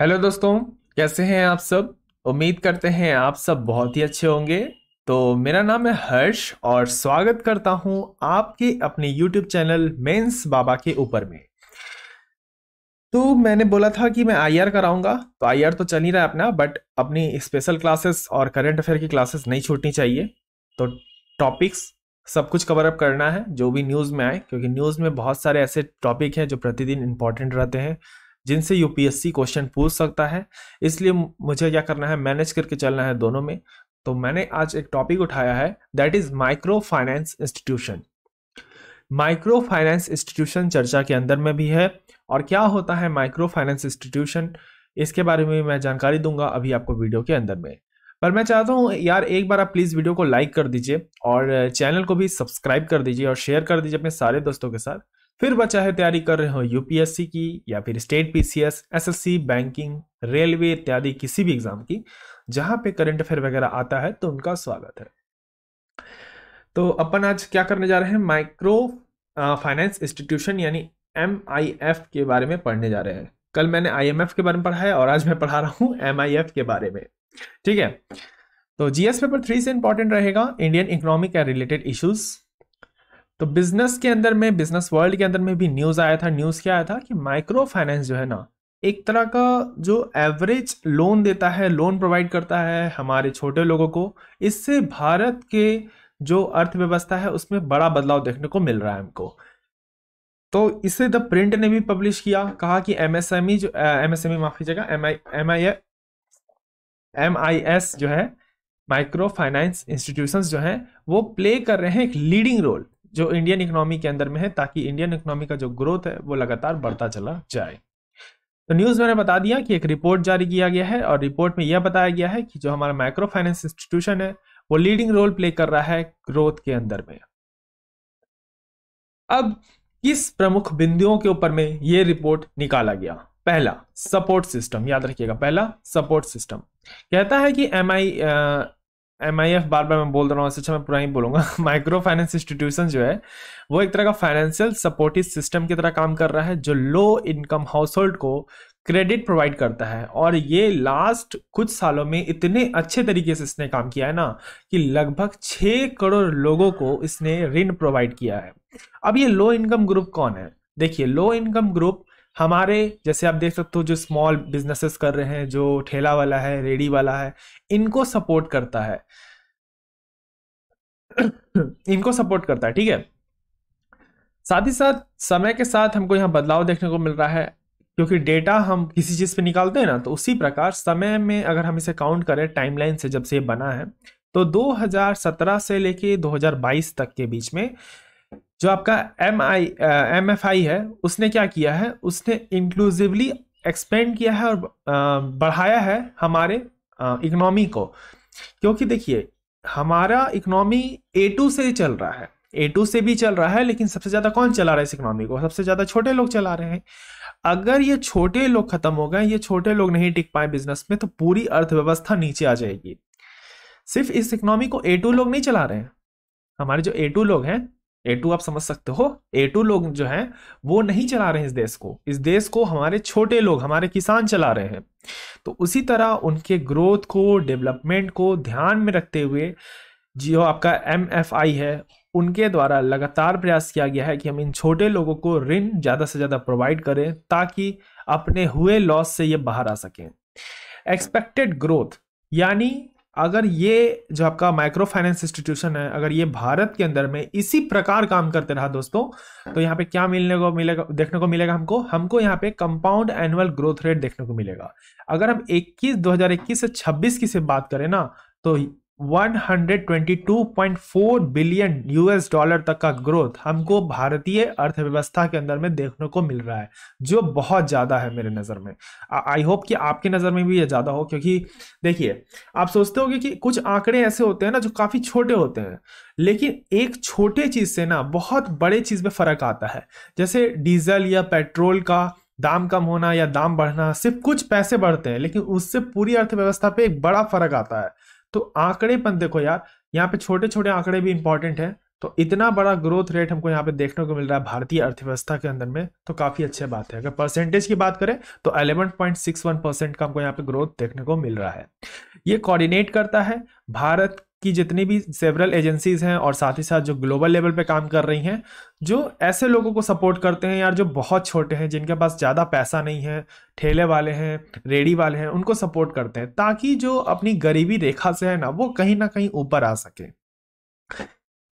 hello दोस्तों कैसे हैं आप सब उम्मीद करते हैं आप सब बहुत ही अच्छे होंगे तो मेरा नाम है हर्ष और स्वागत करता हूं आपके अपने YouTube चैनल मेंस बाबा के ऊपर में तो मैंने बोला था कि मैं आई आर कराऊंगा तो आई आर तो चल ही रहा है अपना बट अपनी स्पेशल क्लासेस और करंट अफेयर की क्लासेस नहीं छूटनी चाहिए तो टॉपिक्स सब कुछ कवर अप करना है जो भी न्यूज़ में आए क्योंकि न्यूज़ में बहुत सारे ऐसे टॉपिक हैं जो प्रतिदिन इंपॉर्टेंट रहते हैं जिनसे यूपीएससी क्वेश्चन पूछ सकता है इसलिए मुझे क्या करना है मैनेज करके चलना है दोनों में तो मैंने आज एक टॉपिक उठाया है that is microfinance institution microfinance institution चर्चा के अंदर में भी है और क्या होता है माइक्रो फाइनेंस इंस्टीट्यूशन इसके बारे में मैं जानकारी दूंगा अभी आपको वीडियो के अंदर में पर मैं चाहता हूँ यार एक बार आप प्लीज़ वीडियो को लाइक कर दीजिए और चैनल को भी सब्सक्राइब कर दीजिए और शेयर कर दीजिए अपने सारे दोस्तों के साथ फिर बचा है तैयारी कर रहे हो यूपीएससी की या फिर state PCS SSC banking railway इत्यादि किसी भी एग्जाम की जहां पे करंट अफेयर वगैरह आता है तो उनका स्वागत है तो अपन आज क्या करने जा रहे हैं माइक्रो फाइनेंस इंस्टीट्यूशन यानी एम के बारे में पढ़ने जा रहे हैं कल मैंने आई के बारे में पढ़ा है और आज मैं पढ़ा रहा हूँ एम के बारे में ठीक है तो जीएस पेपर थ्री से इंपॉर्टेंट रहेगा Indian economic and related issues तो बिजनेस के अंदर में बिजनेस वर्ल्ड के अंदर में भी न्यूज़ आया था न्यूज़ क्या आया था कि माइक्रो फाइनेंस जो है ना एक तरह का जो एवरेज लोन देता है लोन प्रोवाइड करता है हमारे छोटे लोगों को इससे भारत के जो अर्थव्यवस्था है उसमें बड़ा बदलाव देखने को मिल रहा है हमको तो इसे द प्रिंट ने भी पब्लिश किया कहा कि एमएसएमई e जो एमएसएमई माफ कीजिएगा M I M I S जो है माइक्रो फाइनेंस इंस्टीट्यूशंस जो हैं वो प्ले कर रहे हैं एक लीडिंग रोल जो इंडियन इकोनॉमी के अंदर में है ताकि इंडियन इकोनॉमी का जो ग्रोथ है वो लगातार बढ़ता चला जाए तो न्यूज़ मैंने बता दिया कि एक रिपोर्ट जारी किया गया है और रिपोर्ट में यह बताया गया है कि जो हमारा माइक्रो फाइनेंस इंस्टीट्यूशन है वो लीडिंग रोल प्ले कर रहा है ग्रोथ के अंदर में अब किस प्रमुख बिंदुओं के ऊपर में यह रिपोर्ट निकाला गया पहला सपोर्ट सिस्टम याद रखिएगा पहला सपोर्ट सिस्टम कहता है कि M I M I F बार बार मैं बोल रहा हूँ अच्छा मैं ही बोलूंगा माइक्रो फाइनेंस इंस्टीट्यूशन जो है वो एक तरह का फाइनेंशियल सपोर्टिव सिस्टम की तरह काम कर रहा है जो लो इनकम हाउस होल्ड को क्रेडिट प्रोवाइड करता है और ये लास्ट कुछ सालों में इतने अच्छे तरीके से इसने काम किया है ना कि लगभग छः करोड़ लोगों को इसने ऋण प्रोवाइड किया है अब ये लो इनकम ग्रुप कौन है देखिए लो इनकम ग्रुप हमारे जैसे आप देख सकते हो जो स्मॉल बिजनेसेस कर रहे हैं जो ठेला वाला है रेडी वाला है इनको सपोर्ट करता है इनको सपोर्ट करता है ठीक है साथ ही साथ समय के साथ हमको यहाँ बदलाव देखने को मिल रहा है क्योंकि डेटा हम किसी चीज़ पे निकालते हैं ना तो उसी प्रकार समय में अगर हम इसे काउंट करें टाइमलाइन से जब से ये बना है तो 2017 से लेके 2022 तक के बीच में जो आपका M I M F I है उसने क्या किया है उसने इंक्लूसिवली एक्सपेंड किया है और बढ़ाया है हमारे इकनॉमी को क्योंकि देखिए हमारा इकनॉमी ए टू से चल रहा है ए टू से भी चल रहा है लेकिन सबसे ज़्यादा कौन चला रहा है इस इकनॉमी को सबसे ज़्यादा छोटे लोग चला रहे हैं अगर ये छोटे लोग खत्म हो गए ये छोटे लोग नहीं टिक पाए बिजनेस में तो पूरी अर्थव्यवस्था नीचे आ जाएगी सिर्फ इस इकोनॉमी को ए टू लोग नहीं चला रहे हैं हमारे जो ए टू लोग हैं ए टू आप समझ सकते हो ए टू लोग जो हैं वो नहीं चला रहे हैं इस देश को इस देश को हमारे छोटे लोग हमारे किसान चला रहे हैं तो उसी तरह उनके ग्रोथ को डेवलपमेंट को ध्यान में रखते हुए जो आपका एम एफ आई है उनके द्वारा लगातार प्रयास किया गया है कि हम इन छोटे लोगों को ऋण ज़्यादा से ज़्यादा प्रोवाइड करें ताकि अपने हुए लॉस से ये बाहर आ सकें एक्सपेक्टेड ग्रोथ यानी अगर ये जो आपका माइक्रो फाइनेंस इंस्टीट्यूशन है अगर ये भारत के अंदर में इसी प्रकार काम करते रहा दोस्तों तो यहाँ पे क्या मिलने को मिलेगा देखने को मिलेगा हमको हमको यहाँ पे कंपाउंड एनुअल ग्रोथ रेट देखने को मिलेगा अगर हम 21 2021 से 26 की से बात करें ना तो 122.4 बिलियन यूएस डॉलर तक का ग्रोथ हमको भारतीय अर्थव्यवस्था के अंदर में देखने को मिल रहा है जो बहुत ज़्यादा है मेरे नज़र में आई होप कि आपके नज़र में भी ये ज़्यादा हो क्योंकि देखिए आप सोचते होंगे कि कुछ आंकड़े ऐसे होते हैं ना जो काफ़ी छोटे होते हैं लेकिन एक छोटे चीज़ से ना बहुत बड़े चीज़ में फ़र्क आता है जैसे डीजल या पेट्रोल का दाम कम होना या दाम बढ़ना सिर्फ कुछ पैसे बढ़ते हैं लेकिन उससे पूरी अर्थव्यवस्था पे एक बड़ा फर्क आता है तो आंकड़े देखो यार यहाँ पे छोटे छोटे आंकड़े भी इंपॉर्टेंट है तो इतना बड़ा ग्रोथ रेट हमको यहाँ पे देखने को मिल रहा है भारतीय अर्थव्यवस्था के अंदर में तो काफी अच्छी बात है अगर परसेंटेज की बात करें तो 11.61 परसेंट का हमको यहाँ पे ग्रोथ देखने को मिल रहा है ये कोऑर्डिनेट करता है भारत कि जितनी भी सेवरल एजेंसीज हैं और साथ ही साथ जो ग्लोबल लेवल पे काम कर रही हैं जो ऐसे लोगों को सपोर्ट करते हैं यार जो बहुत छोटे हैं जिनके पास ज़्यादा पैसा नहीं है ठेले वाले हैं रेडी वाले हैं उनको सपोर्ट करते हैं ताकि जो अपनी गरीबी रेखा से है ना वो कहीं ना कहीं ऊपर आ सके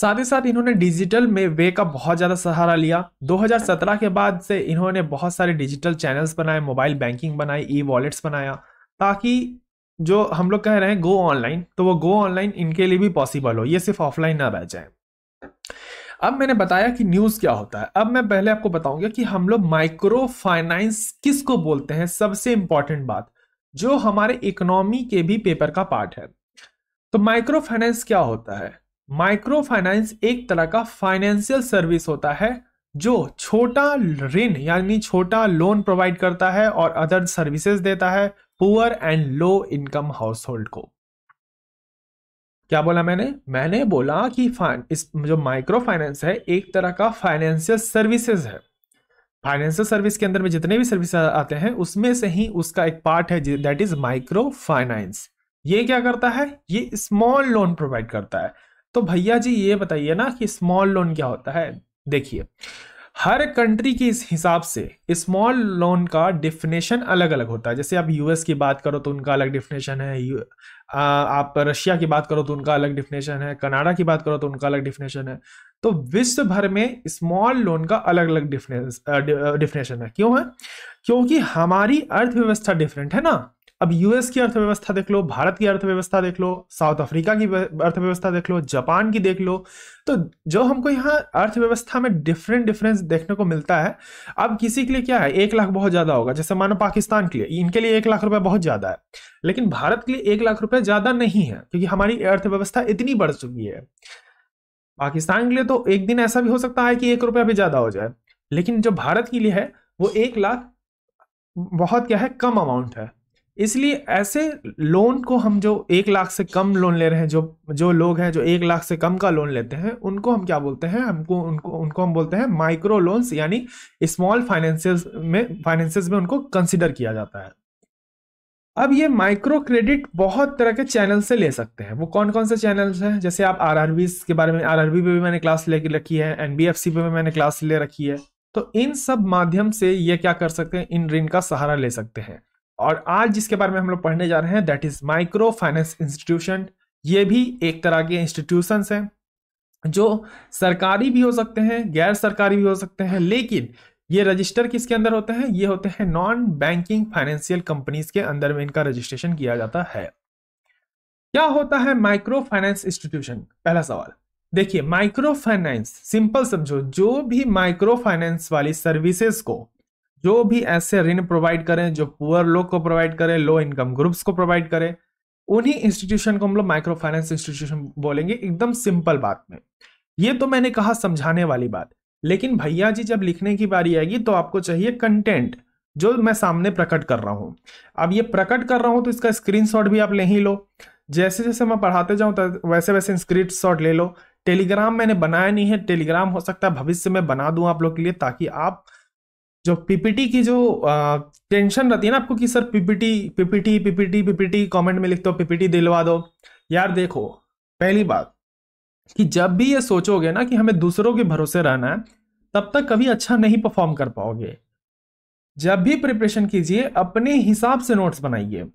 साथ ही साथ इन्होंने डिजिटल में वे का बहुत ज़्यादा सहारा लिया 2017 के बाद से इन्होंने बहुत सारे डिजिटल चैनल्स बनाए मोबाइल बैंकिंग बनाई ई वॉलेट्स बनाया ताकि जो हम लोग कह रहे हैं गो ऑनलाइन तो वो गो ऑनलाइन इनके लिए भी पॉसिबल हो ये सिर्फ ऑफलाइन ना रह जाए अब मैंने बताया कि न्यूज क्या होता है अब मैं पहले आपको बताऊंगा कि हम लोग माइक्रो फाइनेंस को बोलते हैं सबसे इंपॉर्टेंट बात जो हमारे इकोनॉमी के भी पेपर का पार्ट है तो माइक्रो फाइनेंस क्या होता है माइक्रो फाइनेंस एक तरह का फाइनेंशियल सर्विस होता है जो छोटा ऋण यानी छोटा लोन प्रोवाइड करता है और अदर सर्विसेज देता है poor and low income household को क्या बोला मैंने मैंने बोला कि इस जो माइक्रो फाइनेंस है एक तरह का फाइनेंशियल सर्विसेज है फाइनेंशियल सर्विस के अंदर में जितने भी सर्विस आते हैं उसमें से ही उसका एक पार्ट है दैट इज माइक्रो फाइनेंस ये क्या करता है ये स्मॉल लोन प्रोवाइड करता है तो भैया जी ये बताइए ना कि स्मॉल लोन क्या होता है देखिए हर कंट्री के इस हिसाब से स्मॉल लोन का डिफिनेशन अलग अलग होता है जैसे आप यूएस की बात करो तो उनका अलग डिफिनेशन है आप रशिया की बात करो तो उनका अलग डिफिनेशन है कनाडा की बात करो तो उनका अलग डिफिनेशन है तो विश्व भर में स्मॉल लोन का अलग अलग डिफिनेशन है क्यों है क्योंकि हमारी अर्थव्यवस्था डिफरेंट है ना अब यूएस की अर्थव्यवस्था देख लो भारत की अर्थव्यवस्था देख लो साउथ अफ्रीका की अर्थव्यवस्था देख लो जापान की देख लो तो जो हमको यहाँ अर्थव्यवस्था में डिफरेंट डिफरेंस देखने को मिलता है अब किसी के लिए क्या है एक लाख बहुत ज़्यादा होगा जैसे मानो पाकिस्तान के लिए इनके लिए एक लाख रुपए बहुत ज़्यादा है लेकिन भारत के लिए एक लाख रुपए ज़्यादा नहीं है क्योंकि हमारी अर्थव्यवस्था इतनी बढ़ चुकी है पाकिस्तान के लिए तो एक दिन ऐसा भी हो सकता है कि एक रुपया भी ज़्यादा हो जाए लेकिन जो भारत के लिए है वो एक लाख बहुत क्या है कम अमाउंट है इसलिए ऐसे लोन को हम जो एक लाख से कम लोन ले रहे हैं जो जो लोग हैं जो एक लाख से कम का लोन लेते हैं उनको हम क्या बोलते हैं हमको उनको उनको हम बोलते हैं माइक्रो लोन्स यानी स्मॉल फाइनेंसेस में फाइनेंसेस में उनको कंसिडर किया जाता है अब ये माइक्रो क्रेडिट बहुत तरह के चैनल से ले सकते हैं वो कौन कौन से चैनल्स हैं जैसे आप आर के बारे में आर पे भी मैंने क्लास ले रखी है एन पे भी मैंने क्लास ले रखी है तो इन सब माध्यम से ये क्या कर सकते हैं इन ऋण का सहारा ले सकते हैं और आज जिसके बारे में हम लोग पढ़ने जा रहे हैं that is microfinance institution ये भी एक तरह के इंस्टीट्यूशंस हैं जो सरकारी भी हो सकते हैं गैर सरकारी भी हो सकते हैं लेकिन ये रजिस्टर किसके अंदर होते हैं ये होते हैं नॉन बैंकिंग फाइनेंशियल कंपनीज के अंदर में इनका रजिस्ट्रेशन किया जाता है क्या होता है माइक्रो फाइनेंस इंस्टीट्यूशन पहला सवाल देखिए माइक्रो फाइनेंस सिंपल समझो जो भी माइक्रो फाइनेंस वाली सर्विसेज को जो भी ऐसे ऋण प्रोवाइड करें जो पुअर लोग को प्रोवाइड करें लो इनकम ग्रुप्स को प्रोवाइड करें उन्हीं इंस्टीट्यूशन को हम लोग माइक्रो फाइनेंस इंस्टीट्यूशन बोलेंगे एकदम सिंपल बात में ये तो मैंने कहा समझाने वाली बात लेकिन भैया जी जब लिखने की बारी आएगी तो आपको चाहिए कंटेंट जो मैं सामने प्रकट कर रहा हूँ अब ये प्रकट कर रहा हूँ तो इसका स्क्रीन भी आप ले ही लो जैसे जैसे मैं पढ़ाते जाऊँ वैसे वैसे शॉट ले लो टेलीग्राम मैंने बनाया नहीं है टेलीग्राम हो सकता है भविष्य में बना दूँ आप लोग के लिए ताकि आप जो पीपीटी की जो टेंशन रहती है ना आपको कि sir PPT PPT PPT PPT comment में लिख दो पीपीटी दिलवा दो यार देखो पहली बात कि जब भी ये सोचोगे ना कि हमें दूसरों के भरोसे रहना है तब तक कभी अच्छा नहीं परफॉर्म कर पाओगे जब भी प्रिपरेशन कीजिए अपने हिसाब से नोट्स बनाइए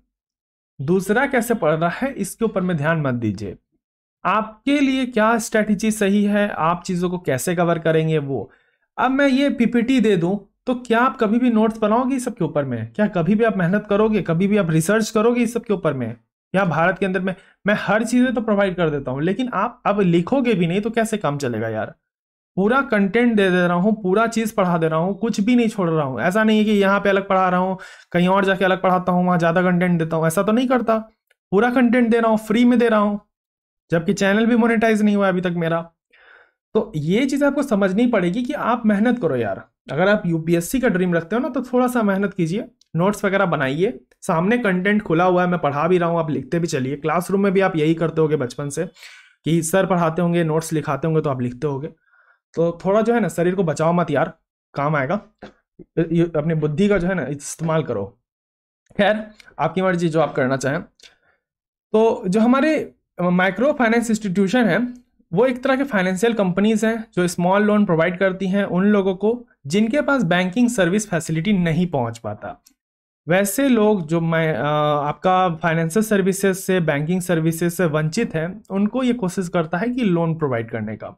दूसरा कैसे पढ़ रहा है इसके ऊपर में ध्यान मत दीजिए आपके लिए क्या स्ट्रैटेजी सही है आप चीज़ों को कैसे कवर करेंगे वो अब मैं ये पीपीटी दे दूं तो क्या आप कभी भी नोट्स बनाओगे इस सबके ऊपर में क्या कभी भी आप मेहनत करोगे कभी भी आप रिसर्च करोगे इस सबके ऊपर में या भारत के अंदर में मैं हर चीज़ें तो प्रोवाइड कर देता हूँ लेकिन आप अब लिखोगे भी नहीं तो कैसे काम चलेगा यार पूरा कंटेंट दे दे रहा हूँ पूरा चीज़ पढ़ा दे रहा हूँ कुछ भी नहीं छोड़ रहा हूँ ऐसा नहीं है कि यहाँ पे अलग पढ़ा रहा हूँ कहीं और जाके अलग पढ़ाता हूँ वहाँ ज़्यादा कंटेंट देता हूँ ऐसा तो नहीं करता पूरा कंटेंट दे रहा हूँ फ्री में दे रहा हूँ जबकि चैनल भी मोनेटाइज नहीं हुआ अभी तक मेरा तो ये चीज़ आपको समझनी पड़ेगी कि आप मेहनत करो यार अगर आप यूपीएससी का ड्रीम रखते हो ना तो थोड़ा सा मेहनत कीजिए नोट्स वगैरह बनाइए सामने कंटेंट खुला हुआ है मैं पढ़ा भी रहा हूँ आप लिखते भी चलिए क्लासरूम में भी आप यही करते होगे बचपन से कि सर पढ़ाते होंगे नोट्स लिखाते होंगे तो आप लिखते होगे तो थोड़ा जो है ना शरीर को बचाओ मत यार काम आएगा अपनी बुद्धि का जो है ना इस्तेमाल करो खैर आपकी मर्जी जो आप करना चाहें तो जो हमारे माइक्रो फाइनेंस इंस्टीट्यूशन है वो एक तरह के फाइनेंशियल कंपनीज हैं जो स्मॉल लोन प्रोवाइड करती हैं उन लोगों को जिनके पास बैंकिंग सर्विस फैसिलिटी नहीं पहुंच पाता वैसे लोग जो मैं आपका फाइनेंशियल सर्विसेज से बैंकिंग सर्विसेज से वंचित है उनको ये कोशिश करता है कि लोन प्रोवाइड करने का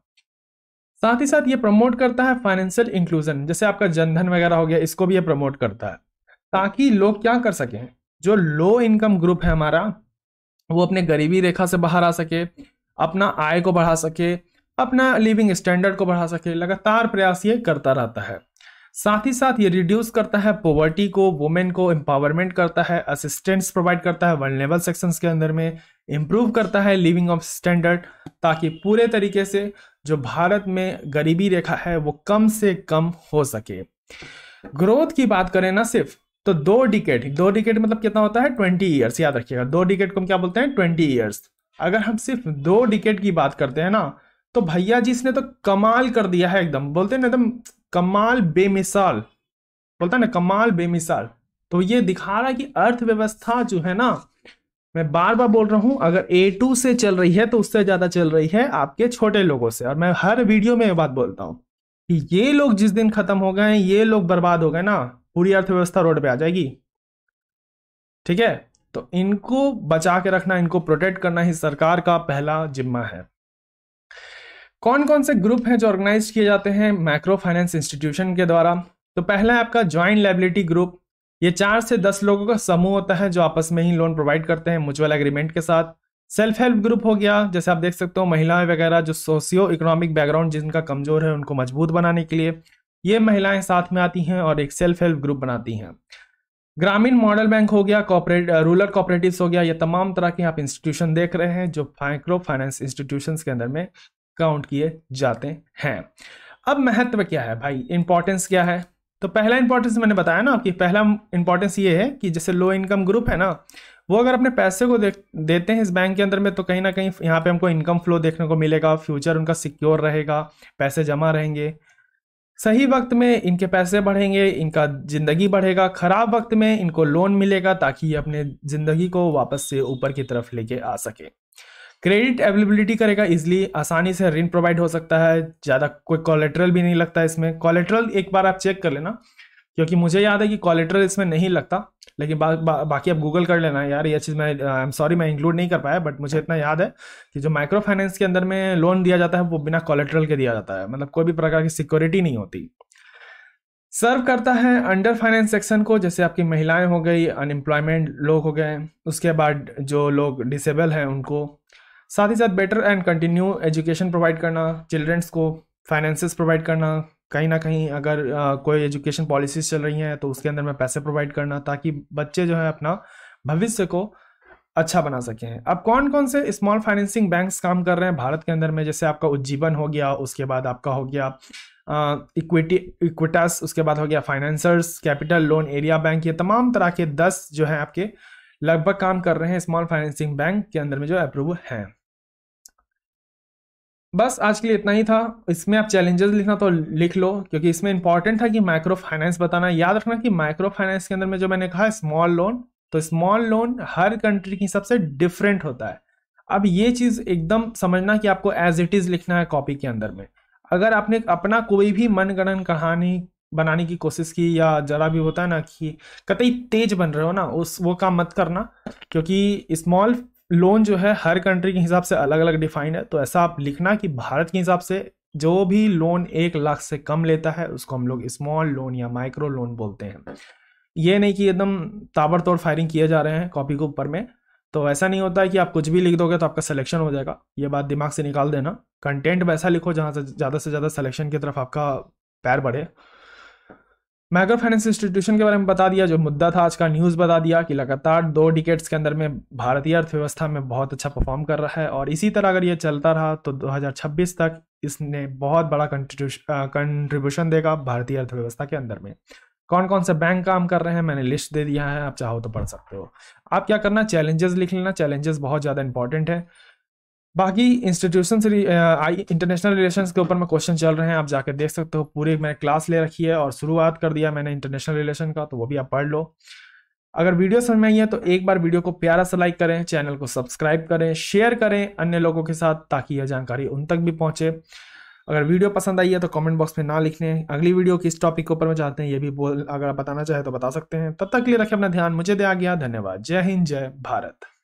साथ ही साथ ये प्रमोट करता है फाइनेंशियल इंक्लूजन जैसे आपका जनधन वगैरह हो गया इसको भी ये प्रमोट करता है ताकि लोग क्या कर सकें जो लो इनकम ग्रुप है हमारा वो अपने गरीबी रेखा से बाहर आ सके अपना आय को बढ़ा सके अपना लिविंग स्टैंडर्ड को बढ़ा सके लगातार प्रयास ये करता रहता है साथ ही साथ ये रिड्यूस करता है पॉवर्टी को वुमेन को एम्पावरमेंट करता है असिस्टेंस प्रोवाइड करता है लेवल सेक्शंस के अंदर में इम्प्रूव करता है लिविंग ऑफ स्टैंडर्ड ताकि पूरे तरीके से जो भारत में गरीबी रेखा है वो कम से कम हो सके ग्रोथ की बात करें ना सिर्फ तो दो डिकेट दो डिकेट मतलब कितना होता है ट्वेंटी ईयर्स याद रखिएगा दो डिकेट को हम क्या बोलते हैं ट्वेंटी ईयर्स अगर हम सिर्फ दो डिकेट की बात करते हैं ना तो भैया जी इसने तो कमाल कर दिया है एकदम बोलते हैं ना एकदम कमाल बेमिसाल बोलता है ना कमाल बेमिसाल तो ये दिखा रहा है कि अर्थव्यवस्था जो है ना मैं बार बार बोल रहा हूं अगर ए टू से चल रही है तो उससे ज्यादा चल रही है आपके छोटे लोगों से और मैं हर वीडियो में ये बात बोलता हूँ कि ये लोग जिस दिन खत्म हो गए ये लोग बर्बाद हो गए ना पूरी अर्थव्यवस्था रोड पे आ जाएगी ठीक है तो इनको बचा के रखना इनको प्रोटेक्ट करना ही सरकार का पहला जिम्मा है कौन कौन से ग्रुप हैं जो ऑर्गेनाइज किए जाते हैं माइक्रो फाइनेंस इंस्टीट्यूशन के द्वारा तो पहला है आपका ज्वाइंट लाइबिलिटी ग्रुप ये चार से दस लोगों का समूह होता है जो आपस में ही लोन प्रोवाइड करते हैं म्यूचुअल एग्रीमेंट के साथ सेल्फ हेल्प ग्रुप हो गया जैसे आप देख सकते हो महिलाएं वगैरह जो सोशियो इकोनॉमिक बैकग्राउंड जिनका कमजोर है उनको मजबूत बनाने के लिए ये महिलाएं साथ में आती हैं और एक सेल्फ हेल्प ग्रुप बनाती हैं ग्रामीण मॉडल बैंक हो गया कॉपरेट रूरल कॉपरेटिव हो गया ये तमाम तरह के आप इंस्टीट्यूशन देख रहे हैं जो माइक्रो फाइनेंस इंस्टीट्यूशन के अंदर में काउंट किए जाते हैं अब महत्व क्या है भाई इंपॉर्टेंस क्या है तो पहला इंपॉर्टेंस मैंने बताया ना कि पहला इंपॉर्टेंस ये है कि जैसे लो इनकम ग्रुप है ना वो अगर अपने पैसे को देते हैं इस बैंक के अंदर में तो कहीं ना कहीं यहाँ पे हमको इनकम फ्लो देखने को मिलेगा फ्यूचर उनका सिक्योर रहेगा पैसे जमा रहेंगे सही वक्त में इनके पैसे बढ़ेंगे इनका ज़िंदगी बढ़ेगा ख़राब वक्त में इनको लोन मिलेगा ताकि ये अपने ज़िंदगी को वापस से ऊपर की तरफ लेके आ सके क्रेडिट अवेलेबिलिटी करेगा इजिली आसानी से ऋण प्रोवाइड हो सकता है ज़्यादा कोई कॉलेट्रल भी नहीं लगता इसमें कॉलेट्रल एक बार आप चेक कर लेना क्योंकि मुझे याद है कि कॉलेटरल इसमें नहीं लगता लेकिन बा, बा, बाकी आप गूगल कर लेना यार ये चीज़ मैं आई एम सॉरी मैं इंक्लूड नहीं कर पाया बट मुझे इतना याद है कि जो माइक्रो फाइनेंस के अंदर में लोन दिया जाता है वो बिना कॉलेटरल के दिया जाता है मतलब कोई भी प्रकार की सिक्योरिटी नहीं होती सर्व करता है अंडर फाइनेंस सेक्शन को जैसे आपकी महिलाएं हो गई अनएम्प्लॉयमेंट लोग हो गए उसके बाद जो लोग डिसेबल हैं उनको साथ ही साथ better and continue education provide करना चिल्ड्रेंस को फाइनेंसिस प्रोवाइड करना कहीं ना कहीं अगर आ, कोई एजुकेशन पॉलिसीज चल रही हैं तो उसके अंदर में पैसे प्रोवाइड करना ताकि बच्चे जो है अपना भविष्य को अच्छा बना सके हैं अब कौन कौन से स्मॉल फाइनेंसिंग बैंक्स काम कर रहे हैं भारत के अंदर में जैसे आपका उज्जीवन हो गया उसके बाद आपका हो गया इक्विटी इक्विटास उसके बाद हो गया financiers capital loan area bank ये तमाम तरह के दस जो है आपके लगभग काम कर रहे हैं स्मॉल फाइनेंसिंग बैंक के अंदर में जो अप्रूव हैं बस आज के लिए इतना ही था इसमें आप चैलेंजेस लिखना तो लिख लो क्योंकि इसमें इंपॉर्टेंट था कि माइक्रो फाइनेंस बताना याद रखना कि माइक्रो फाइनेंस के अंदर में जो मैंने कहा स्मॉल लोन तो स्मॉल लोन हर कंट्री के हिसाब से डिफरेंट होता है अब ये चीज़ एकदम समझना कि आपको एज इट इज़ लिखना है कॉपी के अंदर में अगर आपने अपना कोई भी मनगणन कहानी बनाने की कोशिश की या जरा भी होता है ना कि कतई तेज बन रहे हो ना उस वो काम मत करना क्योंकि स्मॉल लोन जो है हर कंट्री के हिसाब से अलग अलग डिफाइंड है तो ऐसा आप लिखना कि भारत के हिसाब से जो भी लोन एक लाख से कम लेता है उसको हम लोग स्मॉल लोन या माइक्रो लोन बोलते हैं ये नहीं कि एकदम ताबड़तोड़ फायरिंग किए जा रहे हैं कॉपी के ऊपर में तो ऐसा नहीं होता है कि आप कुछ भी लिख दोगे तो आपका सिलेक्शन हो जाएगा ये बात दिमाग से निकाल देना कंटेंट वैसा लिखो जहाँ से ज़्यादा से ज़्यादा सिलेक्शन की तरफ आपका पैर बढ़े माइक्रो फाइनेंस इंस्टीट्यूशन के बारे में बता दिया जो मुद्दा था आज का न्यूज़ बता दिया कि लगातार दो डिकेट्स के अंदर में भारतीय अर्थव्यवस्था में बहुत अच्छा परफॉर्म कर रहा है और इसी तरह अगर ये चलता रहा तो 2026 तक इसने बहुत बड़ा कंट्रीब्यूशन देगा भारतीय अर्थव्यवस्था के अंदर में कौन कौन से बैंक काम कर रहे हैं मैंने लिस्ट दे दिया है आप चाहो तो पढ़ सकते हो आप क्या करना चैलेंजेस लिख लेना चैलेंजेस बहुत ज़्यादा इंपॉर्टेंट है बाकी इंस्टीट्यूशन से आई इंटरनेशनल रिलेशन के ऊपर में क्वेश्चन चल रहे हैं आप जाकर देख सकते हो पूरी मैंने क्लास ले रखी है और शुरुआत कर दिया मैंने इंटरनेशनल रिलेशन का तो वो भी आप पढ़ लो अगर वीडियो समझ में आई है तो एक बार वीडियो को प्यारा सा लाइक करें चैनल को सब्सक्राइब करें शेयर करें अन्य लोगों के साथ ताकि यह जानकारी उन तक भी पहुंचे अगर वीडियो पसंद आई है तो कमेंट बॉक्स में ना लिखने अगली वीडियो किस टॉपिक के ऊपर में चाहते हैं ये भी बोल अगर आप बताना चाहे तो बता सकते हैं तब तक के लिए रखें अपना ध्यान मुझे दिया गया धन्यवाद जय हिंद जय भारत